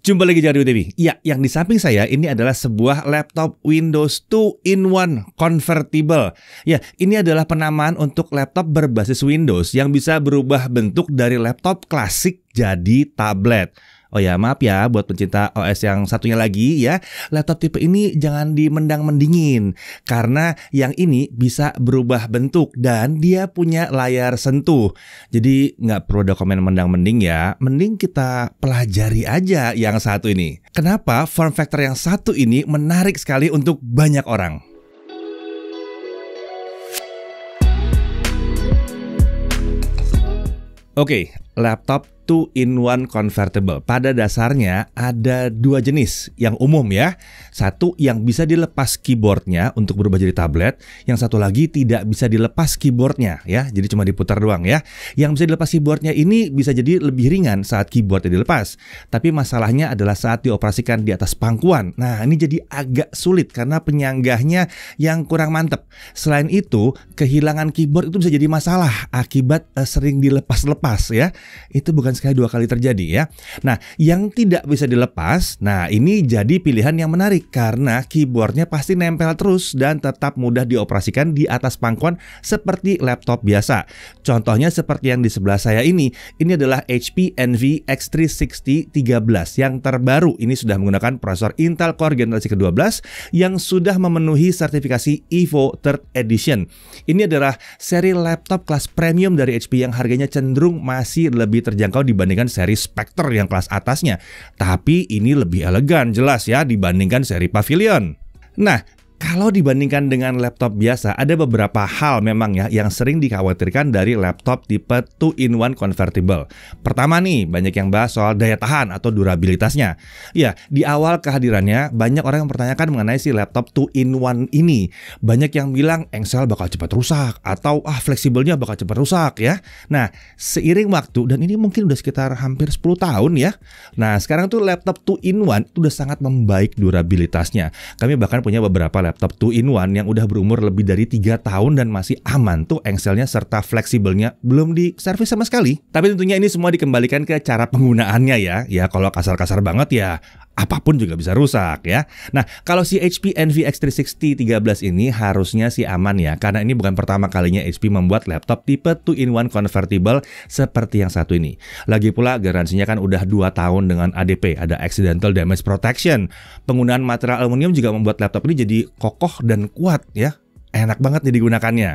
Jumpa lagi Jari Aryo Dewi. Iya, yang di samping saya ini adalah sebuah laptop Windows 2 in 1 convertible. Ya, ini adalah penamaan untuk laptop berbasis Windows yang bisa berubah bentuk dari laptop klasik jadi tablet. Oh ya, maaf ya buat pencinta OS yang satunya lagi ya. Laptop tipe ini jangan dimendang mendingin karena yang ini bisa berubah bentuk dan dia punya layar sentuh. Jadi nggak perlu ada dokumen mendang mending ya. Mending kita pelajari aja yang satu ini. Kenapa form factor yang satu ini menarik sekali untuk banyak orang? Oke, okay, laptop in one convertible. Pada dasarnya ada dua jenis yang umum ya. Satu yang bisa dilepas keyboardnya untuk berubah jadi tablet. Yang satu lagi tidak bisa dilepas keyboardnya ya. Jadi cuma diputar doang ya. Yang bisa dilepas keyboardnya ini bisa jadi lebih ringan saat keyboardnya dilepas. Tapi masalahnya adalah saat dioperasikan di atas pangkuan. Nah ini jadi agak sulit karena penyanggahnya yang kurang mantep. Selain itu kehilangan keyboard itu bisa jadi masalah akibat eh, sering dilepas-lepas ya. Itu bukan sekali dua kali terjadi ya. Nah, yang tidak bisa dilepas, nah ini jadi pilihan yang menarik karena keyboardnya pasti nempel terus dan tetap mudah dioperasikan di atas pangkuan seperti laptop biasa. Contohnya seperti yang di sebelah saya ini, ini adalah HP Envy X360 13 yang terbaru. Ini sudah menggunakan prosesor Intel Core generasi ke-12 yang sudah memenuhi sertifikasi EVO Third Edition. Ini adalah seri laptop kelas premium dari HP yang harganya cenderung masih lebih terjangkau dibandingkan seri Spectre yang kelas atasnya. Tapi ini lebih elegan jelas ya dibandingkan seri Pavilion. Nah, kalau dibandingkan dengan laptop biasa, ada beberapa hal memang ya yang sering dikhawatirkan dari laptop tipe 2-in-1 convertible. Pertama nih, banyak yang bahas soal daya tahan atau durabilitasnya. Ya, di awal kehadirannya, banyak orang yang mempertanyakan mengenai si laptop 2-in-1 ini. Banyak yang bilang engsel bakal cepat rusak, atau ah fleksibelnya bakal cepat rusak ya. Nah, seiring waktu, dan ini mungkin udah sekitar hampir 10 tahun ya. Nah, sekarang tuh laptop 2-in-1 udah sangat membaik durabilitasnya. Kami bahkan punya beberapa laptop laptop 2 in 1 yang udah berumur lebih dari 3 tahun dan masih aman tuh engselnya serta fleksibelnya belum di servis sama sekali. Tapi tentunya ini semua dikembalikan ke cara penggunaannya ya. Ya kalau kasar-kasar banget ya apapun juga bisa rusak ya. Nah, kalau si HP NVX 360 13 ini harusnya sih aman ya, karena ini bukan pertama kalinya HP membuat laptop tipe 2-in-1 convertible seperti yang satu ini. Lagi pula garansinya kan udah 2 tahun dengan ADP, ada Accidental Damage Protection. Penggunaan material aluminium juga membuat laptop ini jadi kokoh dan kuat ya enak banget nih digunakannya.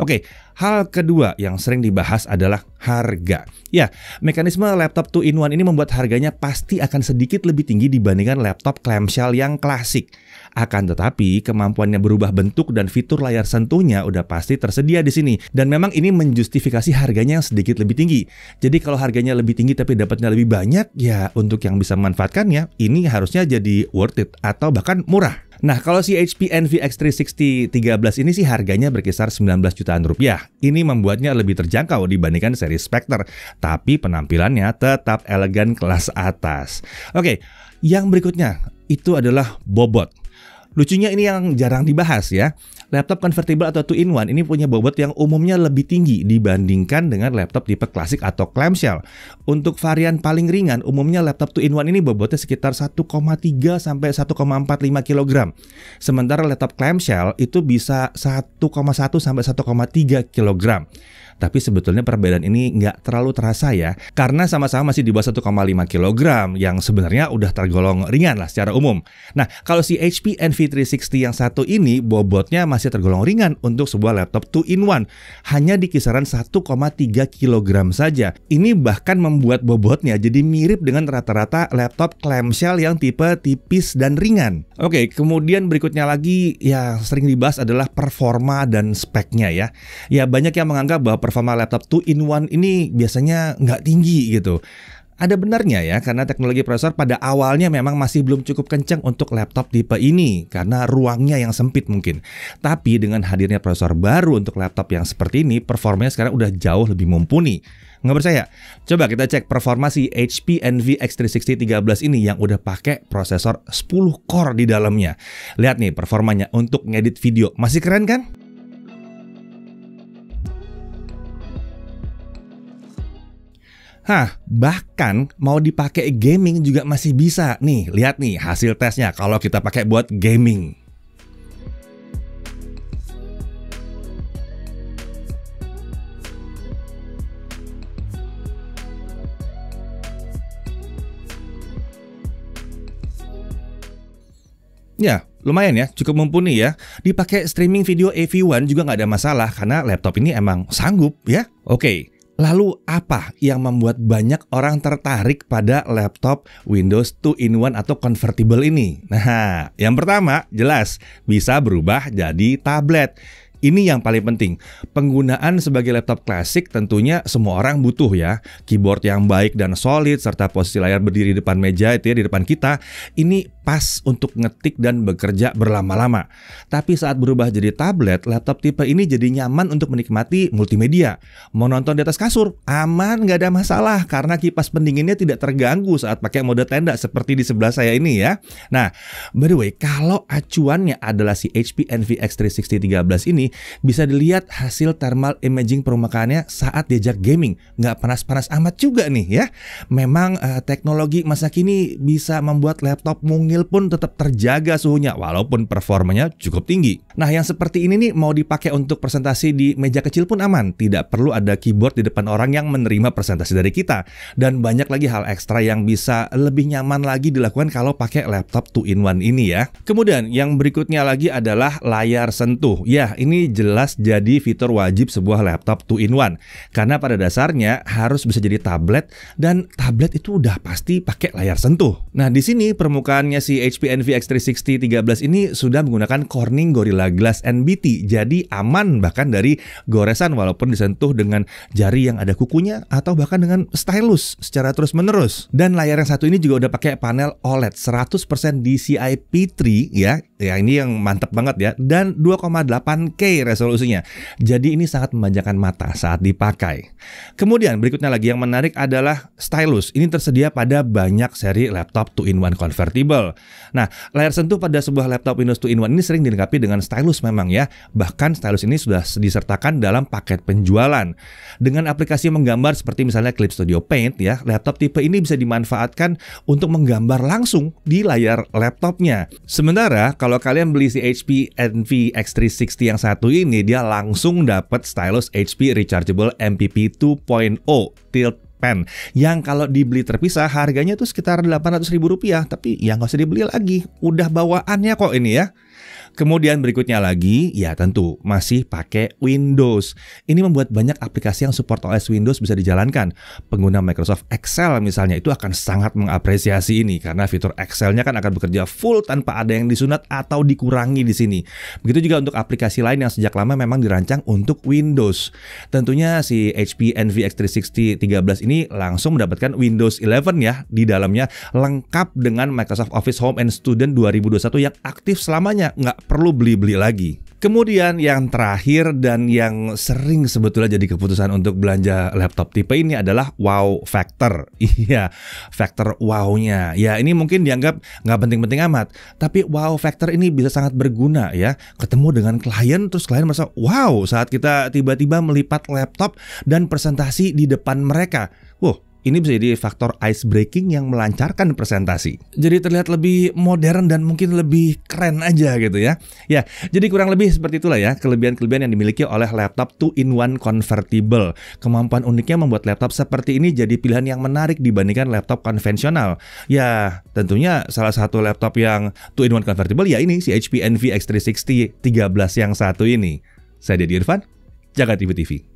Oke, hal kedua yang sering dibahas adalah harga. Ya, mekanisme laptop 2-in-1 ini membuat harganya pasti akan sedikit lebih tinggi dibandingkan laptop clamshell yang klasik. Akan tetapi, kemampuannya berubah bentuk dan fitur layar sentuhnya udah pasti tersedia di sini. Dan memang ini menjustifikasi harganya yang sedikit lebih tinggi. Jadi kalau harganya lebih tinggi tapi dapatnya lebih banyak, ya untuk yang bisa memanfaatkannya, ini harusnya jadi worth it atau bahkan murah. Nah, kalau si HP Envy X360 13 ini sih harganya berkisar 19 jutaan rupiah. Ini membuatnya lebih terjangkau dibandingkan seri Spectre, tapi penampilannya tetap elegan kelas atas. Oke, yang berikutnya itu adalah Bobot. Lucunya ini yang jarang dibahas ya. Laptop convertible atau 2-in-1 ini punya bobot yang umumnya lebih tinggi dibandingkan dengan laptop tipe klasik atau clamshell. Untuk varian paling ringan, umumnya laptop 2-in-1 ini bobotnya sekitar 1,3 sampai 1,45 kg. Sementara laptop clamshell itu bisa 1,1 sampai 1,3 kg. Tapi sebetulnya perbedaan ini nggak terlalu terasa ya, karena sama-sama masih di bawah 1,5 kg yang sebenarnya udah tergolong ringan lah secara umum. Nah, kalau si HP NV360 yang satu ini bobotnya masih tergolong ringan untuk sebuah laptop 2-in-1, hanya di kisaran 1,3 kg saja. Ini bahkan membuat bobotnya jadi mirip dengan rata-rata laptop clamshell yang tipe tipis dan ringan. Oke, kemudian berikutnya lagi yang sering dibahas adalah performa dan speknya ya. Ya banyak yang menganggap bahwa performa laptop 2 in 1 ini biasanya nggak tinggi gitu. Ada benarnya ya, karena teknologi prosesor pada awalnya memang masih belum cukup kencang untuk laptop tipe ini, karena ruangnya yang sempit mungkin. Tapi dengan hadirnya prosesor baru untuk laptop yang seperti ini, performanya sekarang udah jauh lebih mumpuni. Nggak percaya? Coba kita cek performa si HP Envy X360 13 ini yang udah pakai prosesor 10 core di dalamnya. Lihat nih performanya untuk ngedit video, masih keren kan? Hah, bahkan mau dipakai gaming juga masih bisa. Nih, lihat nih hasil tesnya kalau kita pakai buat gaming. Ya, lumayan ya, cukup mumpuni ya. Dipakai streaming video AV1 juga nggak ada masalah karena laptop ini emang sanggup ya. Oke, Lalu apa yang membuat banyak orang tertarik pada laptop Windows 2-in-1 atau convertible ini? Nah, yang pertama jelas bisa berubah jadi tablet. Ini yang paling penting. Penggunaan sebagai laptop klasik tentunya semua orang butuh ya. Keyboard yang baik dan solid serta posisi layar berdiri di depan meja itu ya di depan kita ini pas untuk ngetik dan bekerja berlama-lama. Tapi saat berubah jadi tablet, laptop tipe ini jadi nyaman untuk menikmati multimedia. Mau nonton di atas kasur, aman nggak ada masalah karena kipas pendinginnya tidak terganggu saat pakai mode tenda seperti di sebelah saya ini ya. Nah, by the way, kalau acuannya adalah si HP NVX 360 13 ini, bisa dilihat hasil thermal imaging permukaannya saat diajak gaming. Nggak panas-panas amat juga nih ya. Memang uh, teknologi masa kini bisa membuat laptop mungil pun tetap terjaga suhunya walaupun performanya cukup tinggi. Nah yang seperti ini nih mau dipakai untuk presentasi di meja kecil pun aman. Tidak perlu ada keyboard di depan orang yang menerima presentasi dari kita. Dan banyak lagi hal ekstra yang bisa lebih nyaman lagi dilakukan kalau pakai laptop 2-in-1 ini ya. Kemudian yang berikutnya lagi adalah layar sentuh. Ya ini jelas jadi fitur wajib sebuah laptop 2-in-1 karena pada dasarnya harus bisa jadi tablet dan tablet itu udah pasti pakai layar sentuh. Nah, di sini permukaannya si HP NVX 360 13 ini sudah menggunakan Corning Gorilla Glass NBT. Jadi aman bahkan dari goresan walaupun disentuh dengan jari yang ada kukunya atau bahkan dengan stylus secara terus-menerus. Dan layar yang satu ini juga udah pakai panel OLED 100% DCI P3 ya ya ini yang mantep banget ya dan 2,8K resolusinya jadi ini sangat memanjakan mata saat dipakai kemudian berikutnya lagi yang menarik adalah stylus ini tersedia pada banyak seri laptop 2-in-1 convertible nah layar sentuh pada sebuah laptop Windows 2-in-1 ini sering dilengkapi dengan stylus memang ya bahkan stylus ini sudah disertakan dalam paket penjualan dengan aplikasi menggambar seperti misalnya Clip Studio Paint ya laptop tipe ini bisa dimanfaatkan untuk menggambar langsung di layar laptopnya sementara kalau kalau kalian beli si HP Envy X360 yang satu ini, dia langsung dapat stylus HP Rechargeable MPP 2.0 Tilt pen yang kalau dibeli terpisah harganya tuh sekitar 800 ribu rupiah tapi ya nggak usah dibeli lagi udah bawaannya kok ini ya Kemudian berikutnya lagi, ya tentu masih pakai Windows. Ini membuat banyak aplikasi yang support OS Windows bisa dijalankan. Pengguna Microsoft Excel misalnya itu akan sangat mengapresiasi ini karena fitur Excelnya kan akan bekerja full tanpa ada yang disunat atau dikurangi di sini. Begitu juga untuk aplikasi lain yang sejak lama memang dirancang untuk Windows. Tentunya si HP NVX 360 13 ini langsung mendapatkan Windows 11 ya di dalamnya lengkap dengan Microsoft Office Home and Student 2021 yang aktif selamanya banyak, nggak perlu beli-beli lagi. Kemudian yang terakhir dan yang sering sebetulnya jadi keputusan untuk belanja laptop tipe ini adalah wow factor. Iya, factor wow-nya. Ya, ini mungkin dianggap nggak penting-penting amat, tapi wow factor ini bisa sangat berguna ya. Ketemu dengan klien terus klien merasa wow saat kita tiba-tiba melipat laptop dan presentasi di depan mereka. Wow, ini bisa jadi faktor ice breaking yang melancarkan presentasi. Jadi terlihat lebih modern dan mungkin lebih keren aja gitu ya. Ya, jadi kurang lebih seperti itulah ya kelebihan-kelebihan yang dimiliki oleh laptop 2-in-1 convertible. Kemampuan uniknya membuat laptop seperti ini jadi pilihan yang menarik dibandingkan laptop konvensional. Ya, tentunya salah satu laptop yang 2-in-1 convertible ya ini si HP Envy X360 13 yang satu ini. Saya Deddy Irfan, Jaga TV TV.